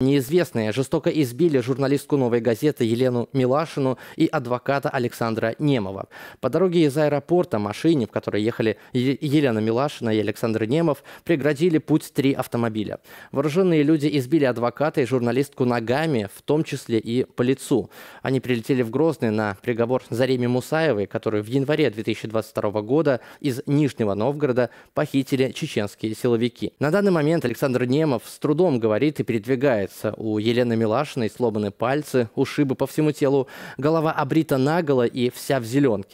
Неизвестные жестоко избили журналистку «Новой газеты» Елену Милашину и адвоката Александра Немова. По дороге из аэропорта машине, в которой ехали Елена Милашина и Александр Немов, преградили путь три автомобиля. Вооруженные люди избили адвоката и журналистку ногами, в том числе и по лицу. Они прилетели в Грозный на приговор Зареме Мусаевой, которую в январе 2022 года из Нижнего Новгорода похитили чеченские силовики. На данный момент Александр Немов с трудом говорит и передвигает сжимается. У Елены Милашиной сломаны пальцы, ушибы по всему телу, голова обрита наголо и вся в зеленке.